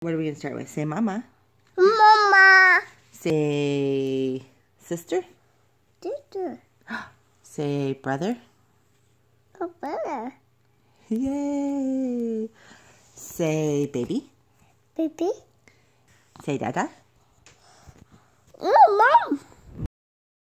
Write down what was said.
What are we going to start with? Say mama. Mama. Say sister. Sister. Say brother. Oh, brother. Yay. Say baby. Baby. Say dada.